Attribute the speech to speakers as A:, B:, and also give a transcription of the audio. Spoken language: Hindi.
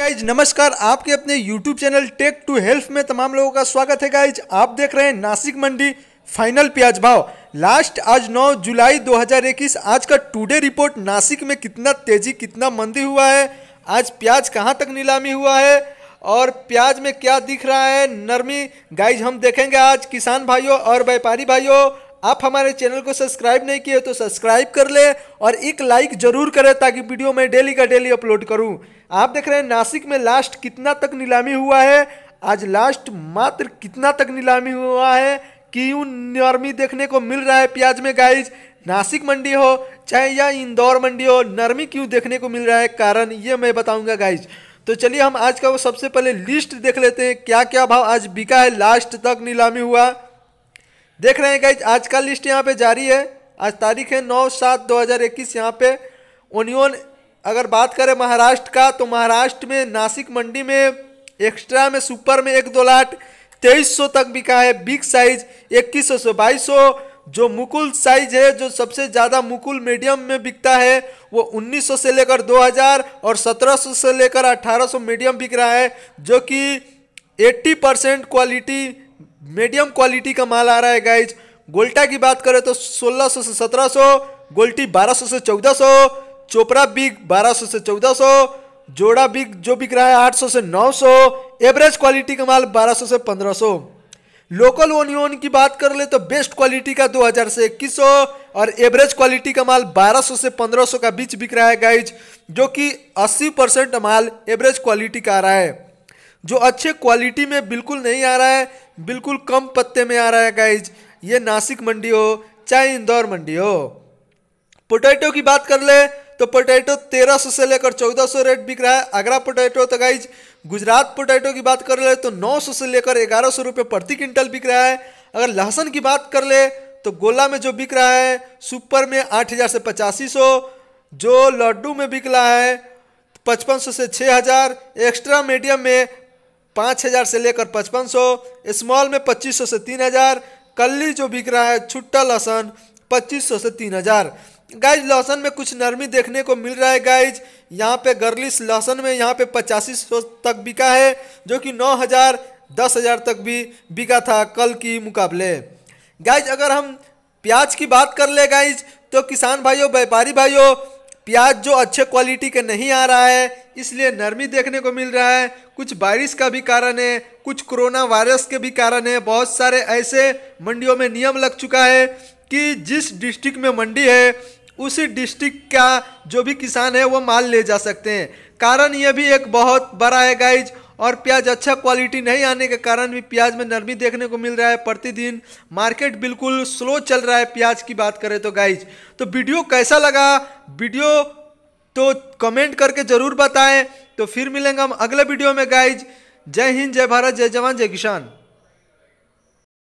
A: गाइज नमस्कार आपके अपने YouTube channel tech to health में तमाम लोगों का स्वागत है गाइज आप देख रहे हैं नासिक मंडी फाइनल प्याज भाव लास्ट आज 9 जुलाई 2021 आज का टुडे रिपोर्ट नासिक में कितना तेजी कितना मंदी हुआ है आज प्याज कहां तक नीलामी हुआ है और प्याज में क्या दिख रहा है नरमी गाइज हम देखेंगे आज किसान भाइयों और व्यापारी भाइयों आप हमारे चैनल को सब्सक्राइब नहीं किए तो सब्सक्राइब कर ले और एक लाइक जरूर करें ताकि वीडियो मैं डेली का डेली अपलोड करूं आप देख रहे हैं नासिक में लास्ट कितना तक नीलामी हुआ है आज लास्ट मात्र कितना तक नीलामी हुआ है क्यों नरमी देखने को मिल रहा है प्याज में गाइज नासिक मंडी हो चाहे या इंदौर मंडी हो नरमी क्यों देखने को मिल रहा है कारण ये मैं बताऊंगा गाइज तो चलिए हम आज का वो सबसे पहले लिस्ट देख लेते हैं क्या क्या भाव आज बिका है लास्ट तक नीलामी हुआ देख रहे हैं गाइज आज का लिस्ट यहाँ पे जारी है आज तारीख है नौ सात दो हज़ार इक्कीस यहाँ पे ओनियन अगर बात करें महाराष्ट्र का तो महाराष्ट्र में नासिक मंडी में एक्स्ट्रा में सुपर में एक दो लाट तेईस सौ तक बिका है बिग साइज इक्कीस सौ बाईस सौ जो मुकुल साइज है जो सबसे ज़्यादा मुकुल मीडियम में बिकता है वो 1900 से लेकर 2000 और 1700 से लेकर 1800 मीडियम बिक रहा है जो कि 80 परसेंट क्वालिटी मीडियम क्वालिटी का माल आ रहा है गाइज गोल्टा की बात करें तो 1600 से 1700 गोल्टी 1200 से 1400 चोपड़ा बिग 1200 से 1400 जोड़ा बिग जो बिक रहा है 800 से 900 एवरेज क्वालिटी का माल 1200 से 1500 लोकल ओनियन की बात कर ले तो बेस्ट क्वालिटी का 2000 से 2100 और एवरेज क्वालिटी का माल 1200 से 1500 का बीच बिक रहा है गाइज जो कि 80 परसेंट माल एवरेज क्वालिटी का आ रहा है जो अच्छे क्वालिटी में बिल्कुल नहीं आ रहा है बिल्कुल कम पत्ते में आ रहा है गाइज ये नासिक मंडी हो चाहे इंदौर मंडी हो पोटैटो की बात कर ले तो पोटैटो 1300 से लेकर 1400 रेट बिक रहा है आगरा पोटैटो तो गाइज गुजरात पोटैटो की बात कर ले तो 900 से लेकर 1100 रुपये प्रति क्विंटल बिक रहा है अगर लहसुन की बात कर ले तो गोला में जो बिक रहा है सुपर में 8000 से पचासी सौ जो लड्डू में बिक रहा है पचपन सौ से 6000 एक्स्ट्रा मीडियम में पाँच हज़ार से लेकर पचपन सौ स्मॉल में पच्चीस सौ से तीन हज़ार कल्ली जो बिक रहा है छुट्टा लहसन पच्चीस सौ से तीन हज़ार गाइज लहसन में कुछ नरमी देखने को मिल रहा है गाइज यहाँ पे गर्लिस लहसन में यहाँ पे पचासी सौ तक बिका है जो कि नौ हज़ार दस हज़ार तक भी बिका था कल की मुकाबले गाइज अगर हम प्याज की बात कर ले गाइज तो किसान भाइयों व्यापारी भाइयों प्याज जो अच्छे क्वालिटी के नहीं आ रहा है इसलिए नरमी देखने को मिल रहा है कुछ बारिश का भी कारण है कुछ कोरोना वायरस के भी कारण है बहुत सारे ऐसे मंडियों में नियम लग चुका है कि जिस डिस्ट्रिक्ट में मंडी है उसी डिस्ट्रिक्ट का जो भी किसान है वो माल ले जा सकते हैं कारण यह भी एक बहुत बड़ा है गाइज और प्याज अच्छा क्वालिटी नहीं आने के कारण भी प्याज में नरमी देखने को मिल रहा है प्रतिदिन मार्केट बिल्कुल स्लो चल रहा है प्याज की बात करें तो गाइज तो वीडियो कैसा लगा वीडियो तो कमेंट करके ज़रूर बताएं तो फिर मिलेंगे हम अगले वीडियो में गाइज जय हिंद जय भारत जय जवान जय किसान